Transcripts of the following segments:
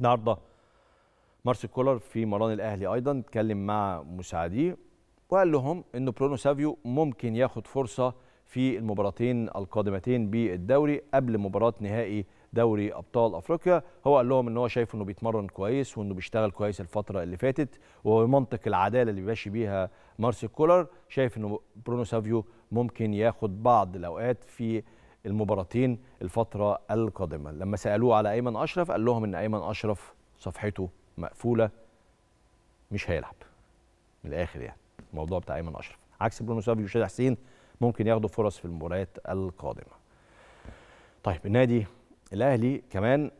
النهارده مارسيل كولر في مران الاهلي ايضا اتكلم مع مساعديه وقال لهم انه برونو سافيو ممكن ياخد فرصه في المباراتين القادمتين بالدوري قبل مباراه نهائي دوري ابطال افريقيا هو قال لهم ان هو شايف انه بيتمرن كويس وانه بيشتغل كويس الفتره اللي فاتت ومنطق العداله اللي ماشي بيها مارسيل كولر شايف انه برونو سافيو ممكن ياخد بعض الاوقات في المباراتين الفترة القادمة لما سألوه على أيمن أشرف قال لهم أن أيمن أشرف صفحته مقفولة مش هيلعب من الآخر يعني الموضوع بتاع أيمن أشرف عكس برونو سافيو وشادي حسين ممكن ياخدوا فرص في المباريات القادمة طيب النادي الأهلي كمان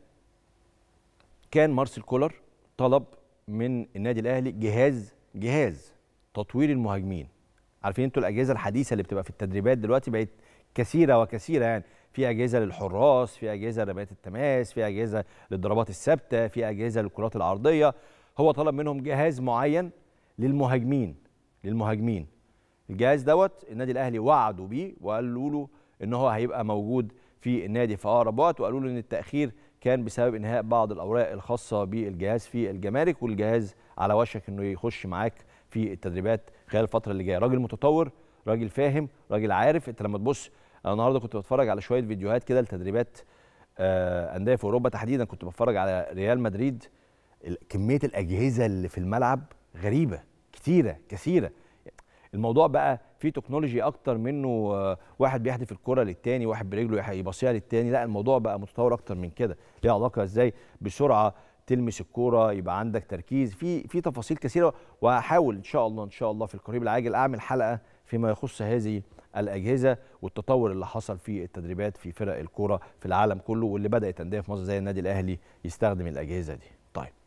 كان مارسيل كولر طلب من النادي الأهلي جهاز جهاز تطوير المهاجمين عارفين انتوا الاجهزه الحديثه اللي بتبقى في التدريبات دلوقتي بقت كثيره وكثيره يعني في اجهزه للحراس في اجهزه لرميات التماس في اجهزه للضربات الثابته في اجهزه للكرات العرضيه هو طلب منهم جهاز معين للمهاجمين للمهاجمين الجهاز دوت النادي الاهلي وعدوا بيه وقالوا له ان هو هيبقى موجود في النادي في اقرب وقت وقالوا له ان التاخير كان بسبب انهاء بعض الاوراق الخاصه بالجهاز في الجمارك والجهاز على وشك انه يخش معاك في التدريبات خلال الفتره اللي جايه راجل متطور راجل فاهم راجل عارف انت لما تبص انا النهارده كنت بتفرج على شويه فيديوهات كده لتدريبات آه انديه في اوروبا تحديدا كنت بتفرج على ريال مدريد كميه الاجهزه اللي في الملعب غريبه كتيره كثيره الموضوع بقى فيه تكنولوجي اكتر منه آه، واحد بيحدف الكره للتاني واحد برجله يبصيها للتاني لا الموضوع بقى متطور اكتر من كده ليه علاقه ازاي بسرعه تلمس الكوره يبقى عندك تركيز في في تفاصيل كثيره وهحاول ان شاء الله ان شاء الله في القريب العاجل اعمل حلقه فيما يخص هذه الاجهزه والتطور اللي حصل في التدريبات في فرق الكوره في العالم كله واللي بدات انديه في مصر زي النادي الاهلي يستخدم الاجهزه دي طيب